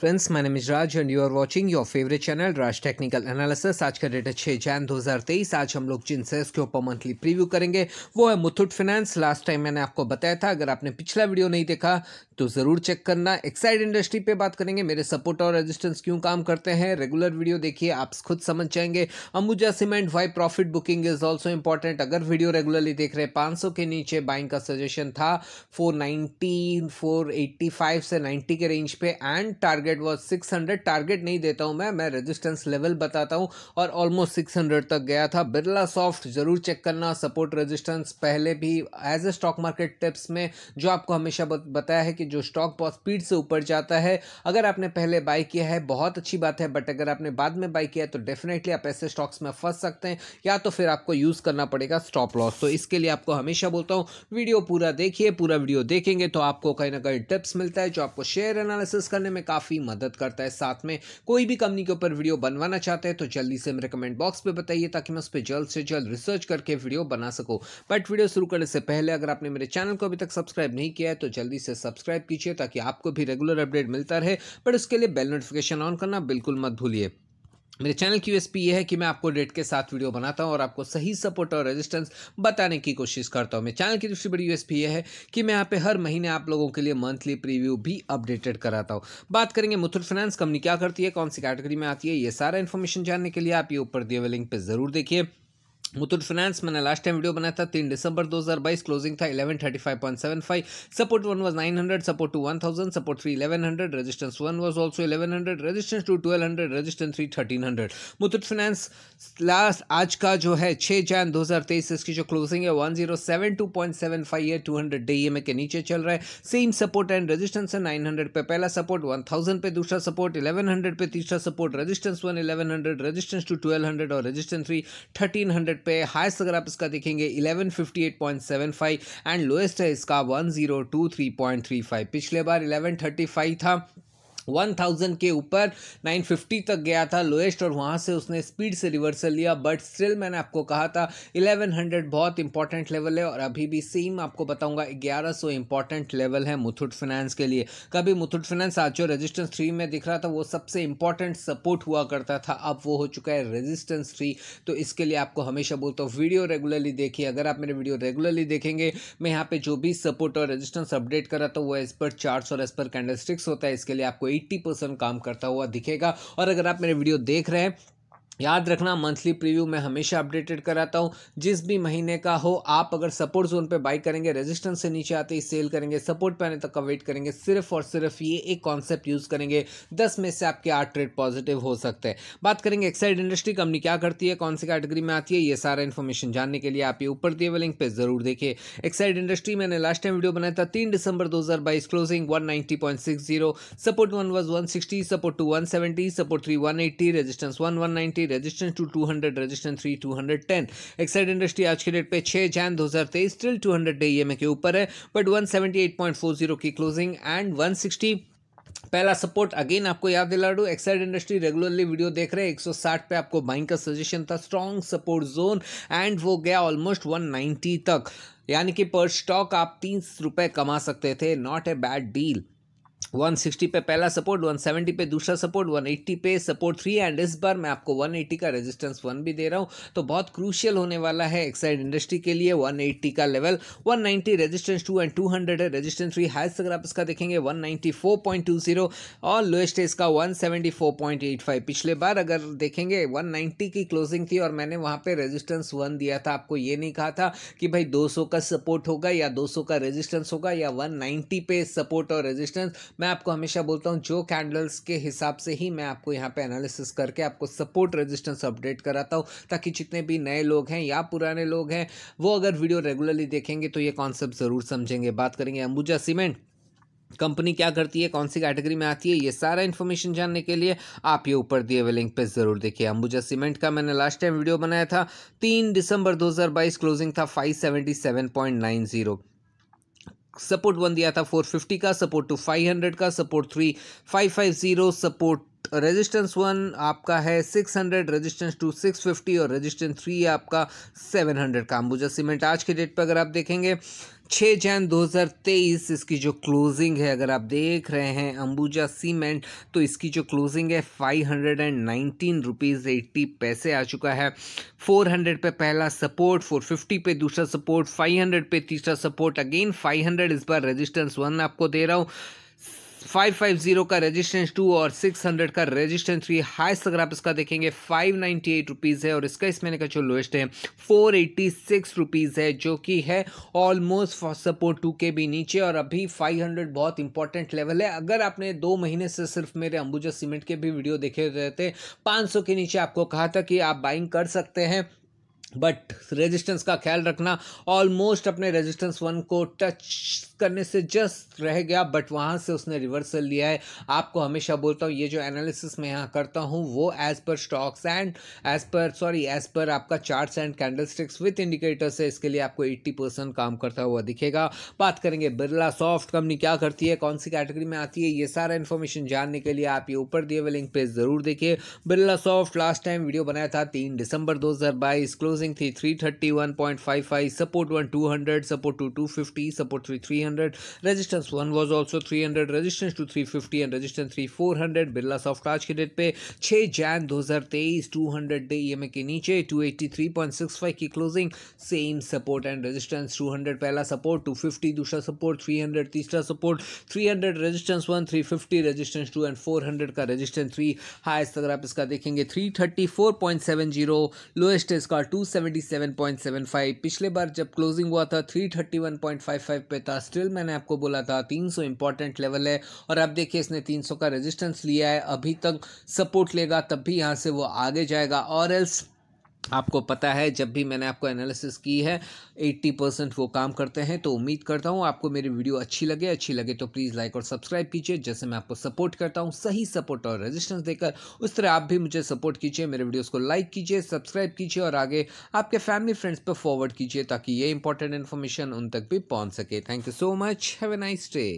friends मैं name Raj and you are watching your favourite channel Raj technical analysis आज का date है छः जैन 2023 आज हम लोग जिन शेयर्स के ऊपर मंथली प्रीव्यू करेंगे वो है मुथुट फाइनेंस लास्ट टाइम मैंने आपको बताया था अगर आपने पिछला वीडियो नहीं देखा तो ज़रूर चेक करना एक्साइड इंडस्ट्री पे बात करेंगे मेरे सपोर्ट और रेजिस्टेंस क्यों काम करते हैं रेगुलर वीडियो देखिए आप खुद समझ जाएंगे Ambuja cement why profit booking is also important अगर वीडियो रेगुलरली देख रहे हैं पाँच के नीचे बाइंग का सजेशन था फोर नाइनटी से नाइन्टी के रेंज पे and target target was six hundred target नहीं देता हूँ मैं मैं रेजिस्टेंस लेवल बताता हूँ और ऑलमोस्ट सिक्स हंड्रेड तक गया था बिरला सॉफ्ट ज़रूर चेक करना सपोर्ट रेजिस्टेंस पहले भी as a stock market tips में जो आपको हमेशा बताया है कि जो स्टॉक बहुत स्पीड से ऊपर जाता है अगर आपने पहले बाई किया है बहुत अच्छी बात है बट अगर आपने बाद में बाई किया है तो डेफिनेटली आप ऐसे स्टॉक्स में फंस सकते हैं या तो फिर आपको यूज़ करना पड़ेगा स्टॉप लॉस तो इसके लिए आपको हमेशा बोलता हूँ वीडियो पूरा देखिए पूरा वीडियो देखेंगे तो आपको कहीं ना कहीं टिप्स मिलता है जो आपको शेयर एनालिसिस करने में काफ़ी काफ़ी मदद करता है साथ में कोई भी कंपनी के ऊपर वीडियो बनवाना चाहते हैं तो जल्दी से मेरे कमेंट बॉक्स पर बताइए ताकि मैं उस पर जल्द से जल्द रिसर्च करके वीडियो बना सकूँ बट वीडियो शुरू करने से पहले अगर आपने मेरे चैनल को अभी तक सब्सक्राइब नहीं किया है तो जल्दी से सब्सक्राइब कीजिए ताकि आपको भी रेगुलर अपडेट मिलता रहे बट उसके लिए बेल नोटिफिकेशन ऑन करना बिल्कुल मत भूलिए मेरे चैनल की यूएसपी ये है कि मैं आपको डेट के साथ वीडियो बनाता हूँ और आपको सही सपोर्ट और रेजिस्टेंस बताने की कोशिश करता हूँ मेरे चैनल की दूसरी बड़ी यूएसपी ये है कि मैं यहाँ पे हर महीने आप लोगों के लिए मंथली प्रीव्यू भी अपडेटेड कराता हूँ बात करेंगे मुथुट फाइनेंस कंपनी क्या करती है कौन सी कैटेगरी में आती है ये सारा इन्फॉर्मेशन जानने के लिए आप ये ऊपर दिए हुए लिंक पर जरूर देखिए मुथुट फाइनेंस मैंने लास्ट टाइम वीडियो बनाया था तीन दिसंबर 2022 क्लोजिंग था 1135.75 support one was 900 support two 1000 support three 1100 resistance one was also 1100 resistance two 1200 resistance three 1300 Muthoot finance last आज का जो है 6 जैन 2023 इसकी जो क्लोजिंग है वन जीरो 200 डे में के नीचे चल रहा है सेम सपोर्ट एंड रजिस्टेंस है नाइन पे पहला सपोर्ट वन पे दूसरा सपोर्ट इलेवन पे तीसरा support resistance one hundred resistance two twelve और रजिस्टेंस थ्री थर्टीन हंड्रेड पे हाइस्ट अगर आप इसका देखेंगे eleven fifty eight point seven five and lowest है इसका one zero two three point three five पिछले बार इलेवन थर्टी फाइव था 1000 थाउजेंड के ऊपर नाइन फिफ्टी तक गया था लोएस्ट और वहाँ से उसने स्पीड से रिवर्सल लिया बट स्टिल मैंने आपको कहा था इलेवन हंड्रेड बहुत इंपॉर्टेंट लेवल है और अभी भी सेम आपको बताऊंगा ग्यारह सौ इंपॉर्टेंट लेवल है मुथुट फाइनेंस के लिए कभी मुथुट फाइनेंस आज जो रेजिस्टेंस थ्री में दिख रहा था वो सबसे इंपॉर्टेंट सपोर्ट हुआ करता था अब वो हो चुका है रजिस्टेंस थ्री तो इसके लिए आपको हमेशा बोलता हूँ वीडियो रेगुलरली देखिए अगर आप मेरे वीडियो रेगुलरली देखेंगे मैं यहाँ पे जो भी सपोर्ट और रजिस्टेंस अपडेट करा था वो एज पर चार्ट और एज पर कैंडल होता है इसके लिए आपको एट्टी परसेंट काम करता हुआ दिखेगा और अगर आप मेरे वीडियो देख रहे हैं याद रखना मंथली प्रीव्यू मैं हमेशा अपडेटेड कराता हूँ जिस भी महीने का हो आप अगर सपोर्ट जोन पे बाई करेंगे रेजिस्टेंस से नीचे आते ही सेल करेंगे सपोर्ट पे आने तक का वेट करेंगे सिर्फ और सिर्फ ये एक कॉन्सेप्ट यूज़ करेंगे दस में से आपके आठ ट्रेड पॉजिटिव हो सकते हैं बात करेंगे एक्साइड इंडस्ट्री कंपनी क्या करती है कौन सी कैटेगरी में आती है ये सारा इन्फॉर्मेशन जानने के लिए आप ये ऊपर दिए हुए लिंक पर जरूर देखिए एक्साइड इंडस्ट्री मैंने लास्ट टाइम वीडियो बनाया था तीन दिसंबर दो closing one support one was one support two one support three one resistance one resistance two 200 resistance three 210 Exide industry आज के डेट पे 6 जैन 2023 स्टिल 200 डे ईएमए के ऊपर है बट 178.40 की क्लोजिंग एंड 160 पहला सपोर्ट अगेन आपको याद दिला दूँ एक्साइड इंडस्ट्री रेगुलरली वीडियो देख रहे हैं 160 पे आपको बाइंग का सजेशन था स्ट्रॉन्ग सपोर्ट जोन एंड वो गया ऑलमोस्ट 190 तक यानी कि पर स्टॉक आप तीस रुपये कमा सकते थे नॉट ए बैड डील 160 पे पहला सपोर्ट 170 पे दूसरा सपोर्ट 180 पे सपोर्ट थ्री एंड इस बार मैं आपको 180 का रेजिस्टेंस वन भी दे रहा हूँ तो बहुत क्रूशियल होने वाला है एक्साइड इंडस्ट्री के लिए 180 का लेवल 190 रेजिस्टेंस टू एंड 200 है रजिस्टेंस थ्री हाइस्ट अगर आप इसका देखेंगे 194.20 और लोएस्ट है इसका 174.85 पिछले बार अगर देखेंगे 190 की क्लोजिंग थी और मैंने वहाँ पर रजिस्टेंस वन दिया था आपको ये नहीं कहा था कि भाई दो का सपोर्ट होगा या दो का रजिस्टेंस होगा या वन पे सपोर्ट और रेजिस्टेंस मैं आपको हमेशा बोलता हूँ जो कैंडल्स के हिसाब से ही मैं आपको यहाँ पे एनालिसिस करके आपको सपोर्ट रेजिस्टेंस अपडेट कराता हूँ ताकि जितने भी नए लोग हैं या पुराने लोग हैं वो अगर वीडियो रेगुलरली देखेंगे तो ये कॉन्सेप्ट ज़रूर समझेंगे बात करेंगे अंबुजा सीमेंट कंपनी क्या करती है कौन सी कैटेगरी में आती है ये सारा इन्फॉर्मेशन जानने के लिए आप ये ऊपर दिए हुए लिंक पे ज़रूर देखिए अंबुजा सीमेंट का मैंने लास्ट टाइम वीडियो बनाया था तीन दिसंबर 2022 क्लोजिंग था 577.90 सपोर्ट वन दिया था 450 का सपोर्ट टू 500 का support three five five zero support resistance one आपका है six hundred resistance two six fifty और रेजिस्टेंस थ्री आपका सेवन हंड्रेड का अंबुजा सीमेंट आज के डेट पर अगर आप देखेंगे छः जैन 2023 इसकी जो क्लोजिंग है अगर आप देख रहे हैं अंबुजा सीमेंट तो इसकी जो क्लोजिंग है five hundred and nineteen rupees eighty पैसे आ चुका है फोर हंड्रेड पर पहला सपोर्ट फोर फिफ्टी पे दूसरा सपोर्ट फाइव हंड्रेड पे तीसरा सपोर्ट अगेन फाइव हंड्रेड इस बार रजिस्टेंस वन आपको दे रहा हूँ फाइव फाइव जीरो का रेजिस्टेंस टू और सिक्स हंड्रेड का रेजिस्टेंस थ्री हाइस्ट अगर आप इसका देखेंगे फाइव नाइन्टी एट रुपीज़ है और इसका इसमें का जो लोएस्ट है फोर एट्टी सिक्स रुपीज़ है जो कि है ऑलमोस्ट सपोर्ट टू के भी नीचे और अभी फाइव हंड्रेड बहुत इंपॉर्टेंट लेवल है अगर आपने दो महीने से सिर्फ मेरे अंबुजा सीमेंट के भी वीडियो देखे रहते पाँच सौ के नीचे आपको कहा था कि आप बाइंग कर सकते हैं बट रेजिस्टेंस का ख्याल रखना ऑलमोस्ट अपने रेजिस्टेंस वन को टच करने से जस्ट रह गया बट वहाँ से उसने रिवर्सल लिया है आपको हमेशा बोलता हूँ ये जो एनालिसिस मैं यहाँ करता हूँ वो as per stocks and as per sorry as per आपका charts and candlesticks with indicators है इसके लिए आपको एट्टी परसेंट काम करता हुआ दिखेगा बात करेंगे बिरला सॉफ्ट कंपनी क्या करती है कौन सी कैटेगरी में आती है ये सारा इन्फॉर्मेशन जानने के लिए आप ये ऊपर दिए हुए लिंक पर ज़रूर देखिए Birla soft last time video बनाया था तीन दिसंबर दो क्लोज क्लोजिंग थी 331.55 support one 200 support 2 250 support 3 300 resistance 1 was also 300 resistance 2 350 and resistance 3 400 Birla soft आज के डेट पे 6 जैन 2023 200 डे ईएमए के नीचे 283.65 की closing same support and resistance 200 पहला सपोर्ट 250 दूसरा सपोर्ट 300 तीसरा support 300 resistance three 350 resistance two and 400 का रेजिस्टेंस थ्री हाईएस्ट अगर आप इसका देखेंगे जीरो लोएस्ट इसका टू 277.75 पिछले बार जब क्लोजिंग हुआ था 331.55 पे था स्टिल मैंने आपको बोला था 300 इंपॉर्टेंट लेवल है और आप देखिए इसने 300 का रेजिस्टेंस लिया है अभी तक सपोर्ट लेगा तब भी यहाँ से वो आगे जाएगा और एल्स आपको पता है जब भी मैंने आपको एनालिसिस की है 80 परसेंट वो काम करते हैं तो उम्मीद करता हूँ आपको मेरी वीडियो अच्छी लगे अच्छी लगे तो प्लीज़ लाइक और सब्सक्राइब कीजिए जैसे मैं आपको सपोर्ट करता हूँ सही सपोर्ट और रेजिस्टेंस देकर उस तरह आप भी मुझे सपोर्ट कीजिए मेरे वीडियोस को लाइक कीजिए सब्सक्राइब कीजिए और आगे आपके फैमिली फ्रेंड्स पर फॉरवर्ड कीजिए ताकि ये इंपॉर्टेंट इन्फॉर्मेशन उन तक भी पहुँच सके thank you so much have a nice day